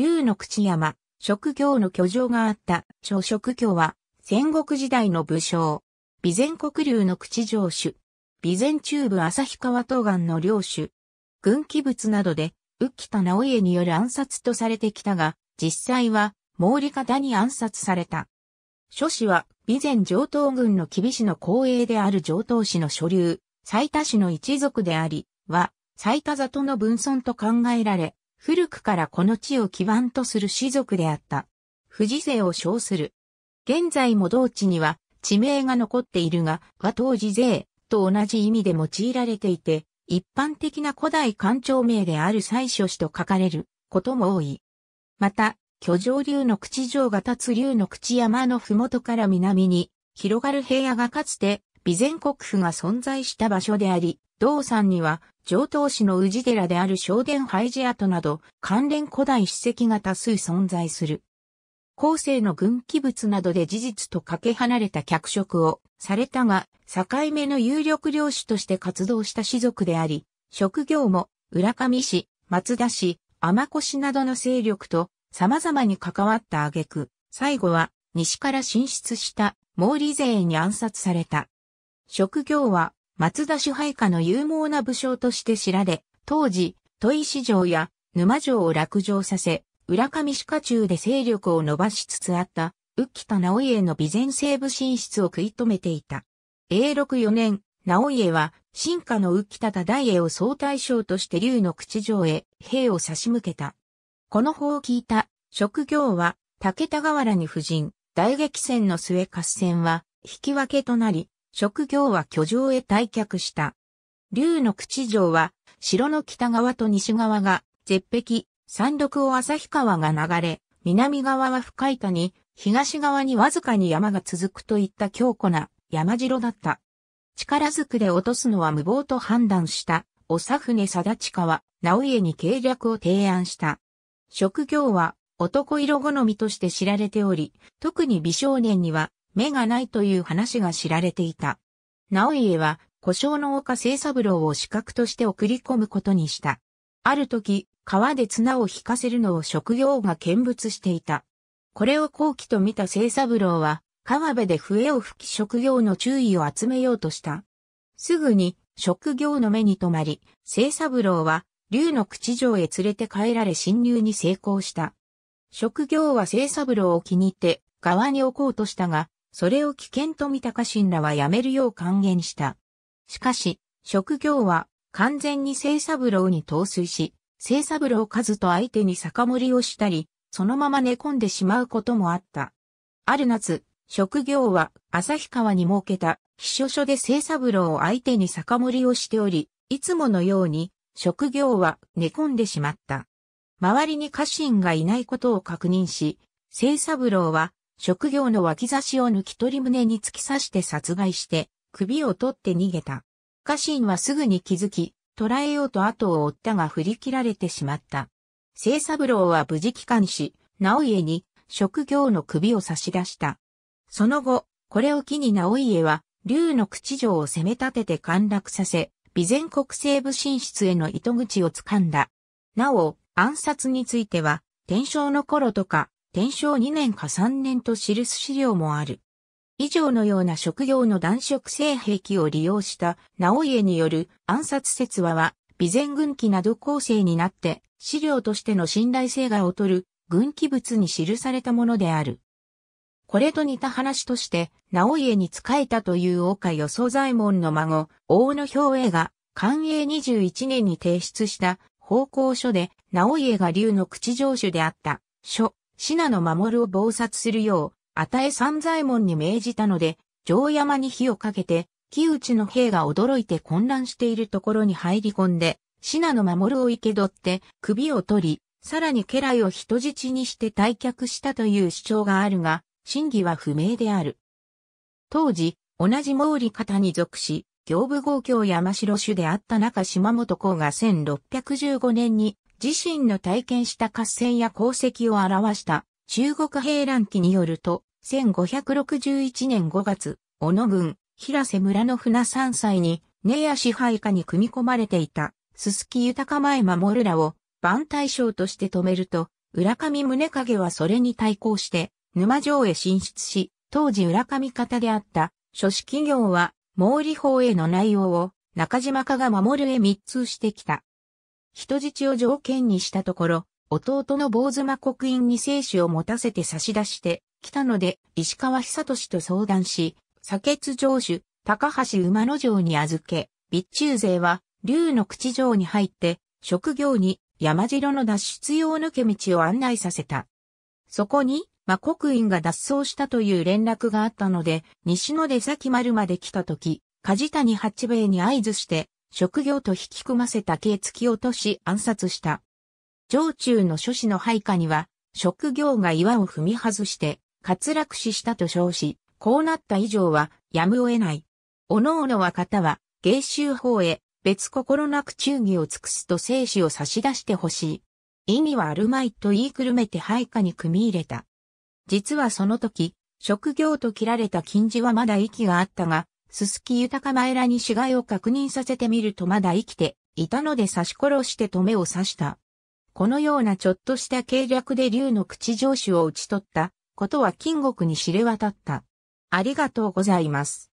竜の口山、職業の居城があった、諸職業は、戦国時代の武将。備前国竜の口城主。備前中部旭川東岸の領主。軍記物などで、浮田直家による暗殺とされてきたが、実際は、毛利方に暗殺された。諸氏は、備前上東軍の厳しの後衛である上東氏の所流、埼多氏の一族であり、は、埼座里の分尊と考えられ、古くからこの地を基盤とする氏族であった。富士勢を称する。現在も同地には地名が残っているが、和当時勢と同じ意味で用いられていて、一般的な古代官庁名である最初氏と書かれることも多い。また、居城流の口城が立つ流の口山の麓から南に広がる平野がかつて備前国府が存在した場所であり、道山には上東市の氏寺である正殿廃寺跡など関連古代史跡が多数存在する。後世の軍記物などで事実とかけ離れた脚色をされたが、境目の有力領主として活動した士族であり、職業も浦上市、松田市、天子市などの勢力と様々に関わった挙句、最後は西から進出した毛利勢に暗殺された。職業は松田主配下の勇猛な武将として知られ、当時、戸石城や沼城を落城させ、浦上鹿中で勢力を伸ばしつつあった、浮田直家の備前西部進出を食い止めていた。永禄4年、直家は、進化の浮田忠家を総大将として竜の口城へ兵を差し向けた。この法を聞いた、職業は、武田河原に夫人、大激戦の末合戦は、引き分けとなり、職業は居城へ退却した。竜の口城は、城の北側と西側が、絶壁、山麓を旭川が流れ、南側は深い谷、東側にわずかに山が続くといった強固な山城だった。力ずくで落とすのは無謀と判断した、長船ちかは、直家に計略を提案した。職業は、男色好みとして知られており、特に美少年には、目がないという話が知られていた。直家は、故障の丘清三郎を資格として送り込むことにした。ある時、川で綱を引かせるのを職業が見物していた。これを後期と見た清三郎は、川辺で笛を吹き職業の注意を集めようとした。すぐに、職業の目に留まり、清三郎は、竜の口城へ連れて帰られ侵入に成功した。職業は清三郎を気に入って、川に置こうとしたが、それを危険と見た家臣らはやめるよう還元した。しかし、職業は完全に聖三郎に陶酔し、聖三郎数と相手に酒盛りをしたり、そのまま寝込んでしまうこともあった。ある夏、職業は旭川に設けた秘書所で聖三郎を相手に酒盛りをしており、いつものように職業は寝込んでしまった。周りに家臣がいないことを確認し、聖三郎は職業の脇差しを抜き取り胸に突き刺して殺害して、首を取って逃げた。家臣はすぐに気づき、捕らえようと後を追ったが振り切られてしまった。聖三郎は無事帰還し、直家に職業の首を差し出した。その後、これを機に直家は、竜の口城を攻め立てて陥落させ、備前国西部進出への糸口を掴んだ。なお、暗殺については、天正の頃とか、天正2年か3年と記す資料もある。以上のような職業の男色性兵器を利用した直家による暗殺説話は、備前軍記など構成になって資料としての信頼性が劣る軍記物に記されたものである。これと似た話として、直家に仕えたという岡予想左衛門の孫、大野兵衛が、寛永21年に提出した報告書で、直家が竜の口上手であった、書、信の守を謀殺するよう、与え三左衛門に命じたので、城山に火をかけて、木内の兵が驚いて混乱しているところに入り込んで、信の守を生け取って首を取り、さらに家来を人質にして退却したという主張があるが、真偽は不明である。当時、同じ毛利方に属し、行部豪強山城主であった中島本公が1615年に自身の体験した合戦や功績を表した中国平乱記によると、1561年5月、小野郡、平瀬村の船山祭に、根や支配下に組み込まれていた、すすき豊前守らを、万対象として止めると、浦上宗影はそれに対抗して、沼城へ進出し、当時浦上方であった、諸子企業は、毛利法への内容を、中島家が守るへ密通してきた。人質を条件にしたところ、弟の坊妻国院に生死を持たせて差し出してきたので、石川久俊と相談し、左欠城主、高橋馬の城に預け、備中勢は、竜の口城に入って、職業に山城の脱出用抜け道を案内させた。そこに、魔国院が脱走したという連絡があったので、西の出先丸まで来た時、梶谷八兵衛に合図して、職業と引き組ませた毛突き落とし暗殺した。上中の諸子の配下には、職業が岩を踏み外して、滑落死したと称し、こうなった以上は、やむを得ない。おのおのは方は、芸州法へ、別心なく忠義を尽くすと生死を差し出してほしい。意味はあるまいと言いくるめて配下に組み入れた。実はその時、職業と切られた金字はまだ息があったが、すすき豊前らに死骸を確認させてみるとまだ生きていたので刺し殺して止めを刺した。このようなちょっとした計略で竜の口上手を打ち取ったことは金国に知れ渡った。ありがとうございます。